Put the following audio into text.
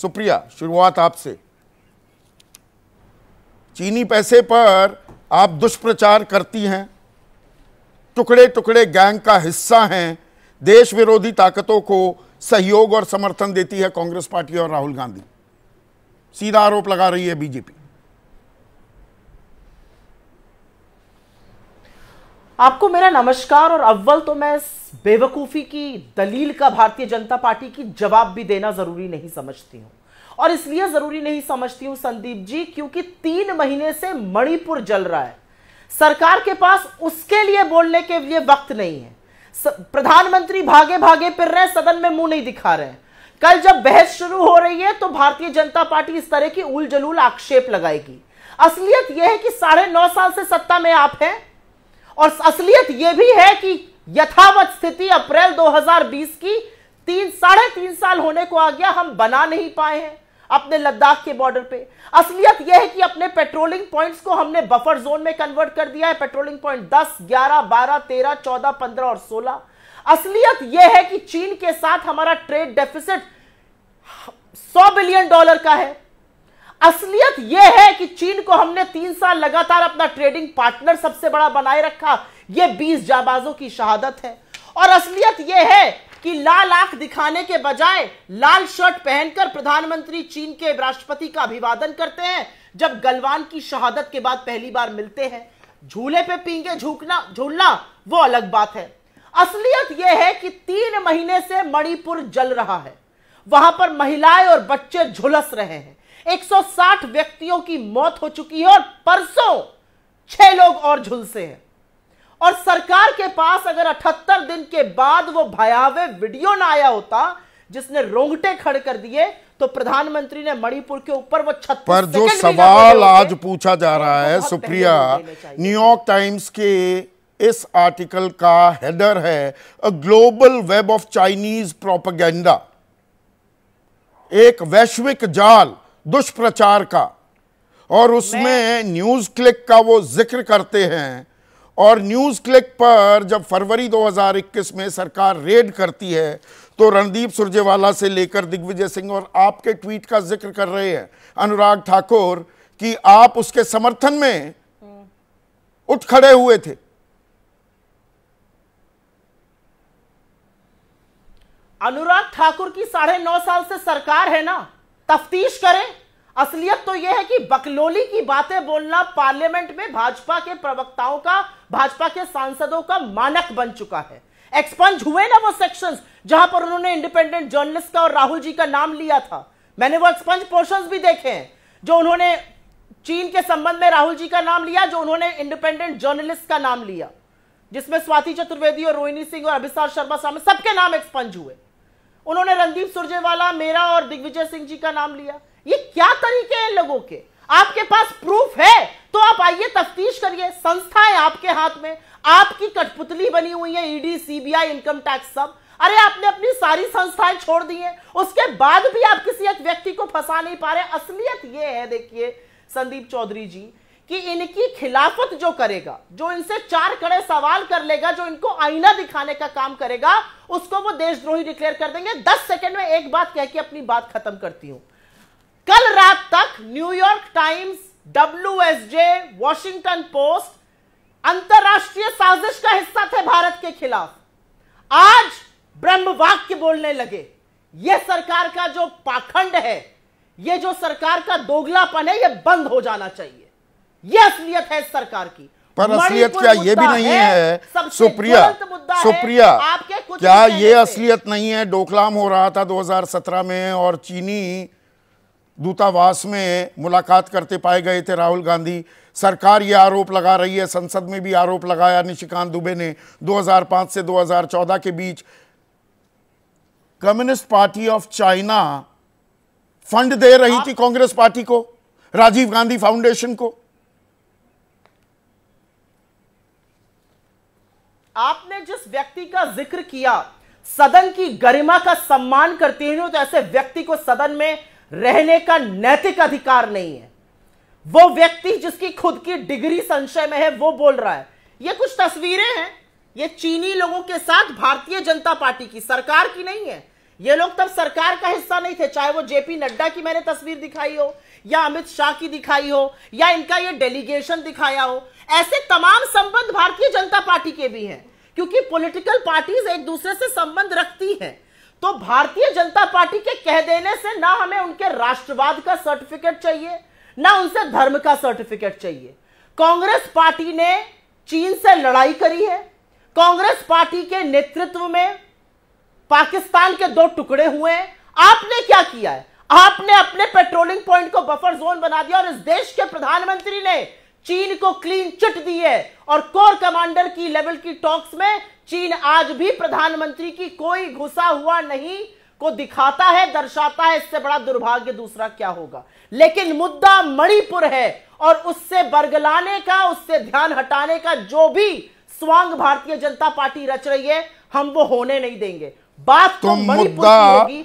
सुप्रिया शुरुआत आपसे चीनी पैसे पर आप दुष्प्रचार करती हैं टुकड़े टुकड़े गैंग का हिस्सा हैं देश विरोधी ताकतों को सहयोग और समर्थन देती है कांग्रेस पार्टी और राहुल गांधी सीधा आरोप लगा रही है बीजेपी आपको मेरा नमस्कार और अव्वल तो मैं बेवकूफ़ी की दलील का भारतीय जनता पार्टी की जवाब भी देना ज़रूरी नहीं समझती हूं और इसलिए ज़रूरी नहीं समझती हूं संदीप जी क्योंकि तीन महीने से मणिपुर जल रहा है सरकार के पास उसके लिए बोलने के लिए वक्त नहीं है प्रधानमंत्री भागे भागे फिर रहे सदन में मुंह नहीं दिखा रहे हैं कल जब बहस शुरू हो रही है तो भारतीय जनता पार्टी इस तरह की उलझलूल आक्षेप लगाएगी असलियत यह है कि साढ़े नौ साल से सत्ता में आप हैं और असलियत यह भी है कि यथावत स्थिति अप्रैल 2020 की तीन साढ़े तीन साल होने को आ गया हम बना नहीं पाए हैं अपने लद्दाख के बॉर्डर पे असलियत यह है कि अपने पेट्रोलिंग पॉइंट्स को हमने बफर जोन में कन्वर्ट कर दिया है पेट्रोलिंग पॉइंट 10, 11, 12, 13, 14, 15 और 16 असलियत यह है कि चीन के साथ हमारा ट्रेड डेफिसिट 100 बिलियन डॉलर का है असलियत यह है कि चीन को हमने तीन साल लगातार अपना ट्रेडिंग पार्टनर सबसे बड़ा बनाए रखा यह बीस जाबाजों की शहादत है और असलियत यह है कि लाल आंख दिखाने के बजाय लाल शर्ट पहनकर प्रधानमंत्री चीन के राष्ट्रपति का अभिवादन करते हैं जब गलवान की शहादत के बाद पहली बार मिलते हैं झूले पे पींगे झूकना झूलना वो अलग बात है असलियत यह है कि तीन महीने से मणिपुर जल रहा है वहां पर महिलाएं और बच्चे झुलस रहे हैं 160 व्यक्तियों की मौत हो चुकी है और परसों छह लोग और झुलसे हैं और सरकार के पास अगर 78 दिन के बाद वो भयावह वीडियो ना आया होता जिसने रोंगटे खड़े कर दिए तो प्रधानमंत्री ने मणिपुर के ऊपर वो छत पर जो सवाल आज पूछा जा रहा तो है सुप्रिया न्यूयॉर्क टाइम्स के इस आर्टिकल का हेडर है a global web of Chinese propaganda एक वैश्विक जाल दुष्प्रचार का और उसमें न्यूज़ क्लिक का वो जिक्र करते हैं और न्यूज़ क्लिक पर जब फरवरी 2021 में सरकार रेड करती है तो रणदीप सुरजेवाला से लेकर दिग्विजय सिंह और आपके ट्वीट का जिक्र कर रहे हैं अनुराग ठाकुर कि आप उसके समर्थन में हम्म। उठ खड़े हुए थे अनुराग ठाकुर की साढ़े नौ साल से सरकार है ना तफ्तीश करें असलियत तो यह है कि बकलोली की बातें बोलना पार्लियामेंट में भाजपा के प्रवक्ताओं का भाजपा के सांसदों का मानक बन चुका है एक्सपंज हुए ना वो सेक्शंस जहां पर उन्होंने इंडिपेंडेंट जर्नलिस्ट का और राहुल जी का नाम लिया था मैंने वो एक्सपंज पोर्शंस भी देखे हैं जो उन्होंने चीन के संबंध में राहुल जी का नाम लिया जो उन्होंने इंडिपेंडेंट जर्नलिस्ट का नाम लिया जिसमें स्वाति चतुर्वेदी और रोहिणी सिंह और अभिसार शर्मा स्वामी सबके नाम एक्सपंज हुए उन्होंने रणदीप सुरजेवाला मेरा और दिग्विजय सिंह जी का नाम लिया ये क्या तरीके हैं लोगों के आपके पास प्रूफ है तो आप आइए तफ्तीश करिए संस्थाएं आपके हाथ में आपकी कठपुतली बनी हुई है ईडी सीबीआई इनकम टैक्स सब अरे आपने अपनी सारी संस्थाएं छोड़ दी हैं उसके बाद भी आप किसी एक व्यक्ति को फंसा नहीं पा रहे असलियत ये है देखिए संदीप चौधरी जी कि इनकी खिलाफत जो करेगा जो इनसे चार कड़े सवाल कर लेगा जो इनको आईना दिखाने का काम करेगा उसको वो देशद्रोही डिक्लेयर कर देंगे दस सेकंड में एक बात कह के अपनी बात खत्म करती हूं कल रात तक New York Times W S J Washington Post अंतरराष्ट्रीय साजिश का हिस्सा थे भारत के खिलाफ आज ब्रह्मवाक्य बोलने लगे यह सरकार का जो पाखंड है यह जो सरकार का दोगलापन है यह बंद हो जाना चाहिए ये असलियत है सरकार की पर असलियत क्या ये भी नहीं है, सुप्रिया सुप्रिया क्या ये असलियत नहीं है डोकलाम हो रहा था 2017 में और चीनी दूतावास में मुलाकात करते पाए गए थे राहुल गांधी सरकार ये आरोप लगा रही है संसद में भी आरोप लगाया निशिकांत दुबे ने 2005 से 2014 के बीच communist party of China fund दे रही हाँ। थी कांग्रेस पार्टी को राजीव गांधी फाउंडेशन को आपने जिस व्यक्ति का जिक्र किया सदन की गरिमा का सम्मान करते हुए तो ऐसे व्यक्ति को सदन में रहने का नैतिक अधिकार नहीं है वो व्यक्ति जिसकी खुद की डिग्री संशय में है वो बोल रहा है ये कुछ तस्वीरें हैं ये चीनी लोगों के साथ भारतीय जनता पार्टी की सरकार की नहीं है ये लोग तब सरकार का हिस्सा नहीं थे चाहे वो जेपी नड्डा की मैंने तस्वीर दिखाई हो या अमित शाह की दिखाई हो या इनका ये डेलीगेशन दिखाया हो ऐसे तमाम संबंध भारतीय जनता पार्टी के भी हैं क्योंकि पॉलिटिकल पार्टीज एक दूसरे से संबंध रखती हैं तो भारतीय जनता पार्टी के कह देने से ना हमें उनके राष्ट्रवाद का सर्टिफिकेट चाहिए ना उनसे धर्म का सर्टिफिकेट चाहिए कांग्रेस पार्टी ने चीन से लड़ाई करी है कांग्रेस पार्टी के नेतृत्व में पाकिस्तान के दो टुकड़े हुए हैं आपने क्या किया है आपने अपने पेट्रोलिंग पॉइंट को बफर जोन बना दिया और इस देश के प्रधानमंत्री ने चीन को क्लीन चिट दी है और कोर कमांडर की लेवल की टॉक्स में चीन आज भी प्रधानमंत्री की कोई घुसा हुआ नहीं को दिखाता है दर्शाता है इससे बड़ा दुर्भाग्य दूसरा क्या होगा लेकिन मुद्दा मणिपुर है और उससे बरगलाने का उससे ध्यान हटाने का जो भी स्वांग भारतीय जनता पार्टी रच रही है हम वो होने नहीं देंगे बात तो, तो मणिपुर की होगी